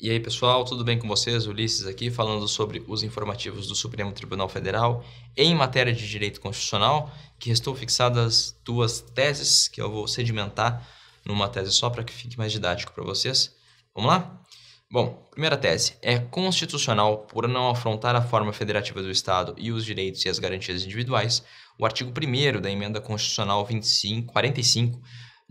E aí, pessoal, tudo bem com vocês? Ulisses aqui falando sobre os informativos do Supremo Tribunal Federal em matéria de direito constitucional, que restou fixadas duas teses que eu vou sedimentar numa tese só para que fique mais didático para vocês. Vamos lá? Bom, primeira tese. É constitucional, por não afrontar a forma federativa do Estado e os direitos e as garantias individuais, o artigo 1 da Emenda Constitucional 25, 45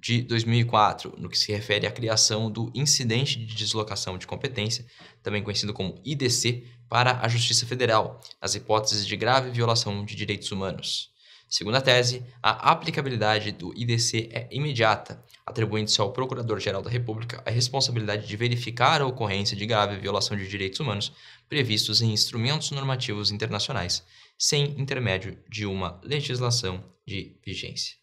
de 2004, no que se refere à criação do Incidente de Deslocação de Competência, também conhecido como IDC, para a Justiça Federal, nas hipóteses de grave violação de direitos humanos. Segundo a tese, a aplicabilidade do IDC é imediata, atribuindo-se ao Procurador-Geral da República a responsabilidade de verificar a ocorrência de grave violação de direitos humanos previstos em instrumentos normativos internacionais, sem intermédio de uma legislação de vigência.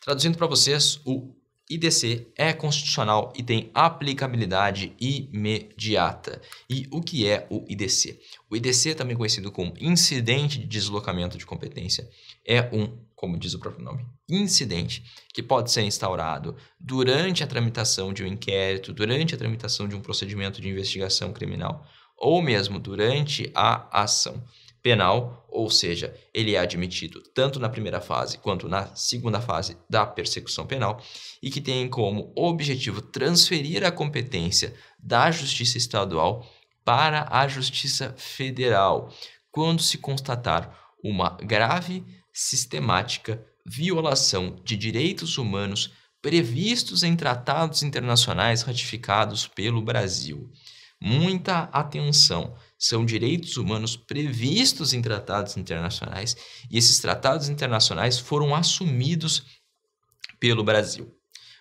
Traduzindo para vocês, o IDC é constitucional e tem aplicabilidade imediata. E o que é o IDC? O IDC, também conhecido como incidente de deslocamento de competência, é um, como diz o próprio nome, incidente que pode ser instaurado durante a tramitação de um inquérito, durante a tramitação de um procedimento de investigação criminal ou mesmo durante a ação penal, ou seja, ele é admitido tanto na primeira fase quanto na segunda fase da persecução penal e que tem como objetivo transferir a competência da Justiça Estadual para a Justiça Federal, quando se constatar uma grave, sistemática violação de direitos humanos previstos em tratados internacionais ratificados pelo Brasil. Muita atenção! são direitos humanos previstos em tratados internacionais e esses tratados internacionais foram assumidos pelo Brasil.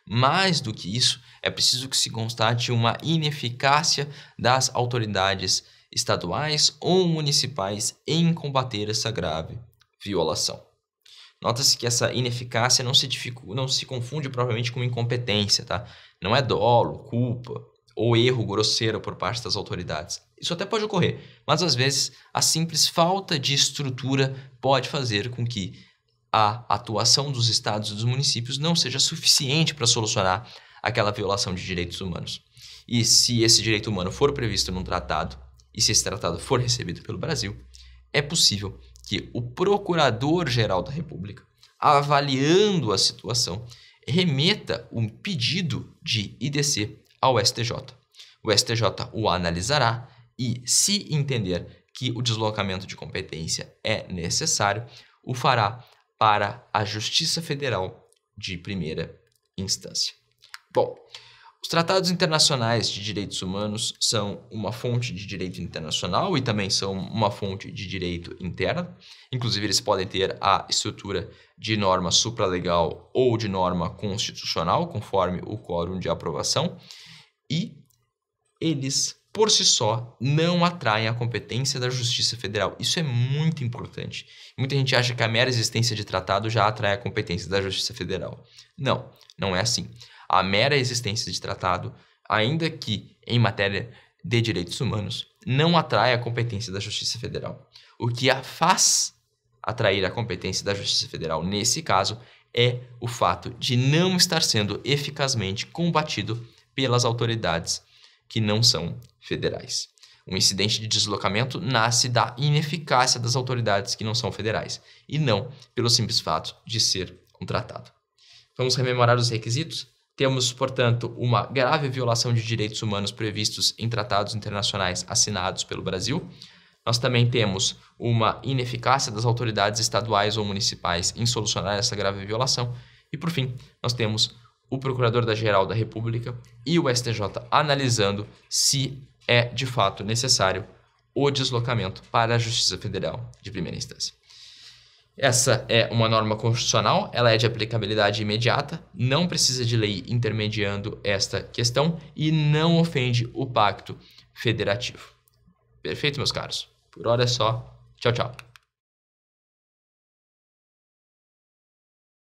Mais do que isso, é preciso que se constate uma ineficácia das autoridades estaduais ou municipais em combater essa grave violação. Nota-se que essa ineficácia não se, não se confunde propriamente com incompetência, tá? Não é dolo, culpa, ou erro grosseiro por parte das autoridades. Isso até pode ocorrer, mas às vezes a simples falta de estrutura pode fazer com que a atuação dos estados e dos municípios não seja suficiente para solucionar aquela violação de direitos humanos. E se esse direito humano for previsto num tratado, e se esse tratado for recebido pelo Brasil, é possível que o Procurador-Geral da República, avaliando a situação, remeta um pedido de IDC ao STJ. O STJ o analisará e, se entender que o deslocamento de competência é necessário, o fará para a Justiça Federal de primeira instância. Bom, os tratados internacionais de direitos humanos são uma fonte de direito internacional e também são uma fonte de direito interno. Inclusive, eles podem ter a estrutura de norma supralegal ou de norma constitucional, conforme o quórum de aprovação e eles, por si só, não atraem a competência da Justiça Federal. Isso é muito importante. Muita gente acha que a mera existência de tratado já atrai a competência da Justiça Federal. Não, não é assim. A mera existência de tratado, ainda que em matéria de direitos humanos, não atrai a competência da Justiça Federal. O que a faz atrair a competência da Justiça Federal nesse caso é o fato de não estar sendo eficazmente combatido pelas autoridades que não são federais. Um incidente de deslocamento nasce da ineficácia das autoridades que não são federais e não pelo simples fato de ser um tratado. Vamos rememorar os requisitos? Temos, portanto, uma grave violação de direitos humanos previstos em tratados internacionais assinados pelo Brasil. Nós também temos uma ineficácia das autoridades estaduais ou municipais em solucionar essa grave violação. E, por fim, nós temos o Procurador-Geral da República e o STJ analisando se é de fato necessário o deslocamento para a Justiça Federal de primeira instância. Essa é uma norma constitucional, ela é de aplicabilidade imediata, não precisa de lei intermediando esta questão e não ofende o Pacto Federativo. Perfeito, meus caros? Por hora é só. Tchau, tchau.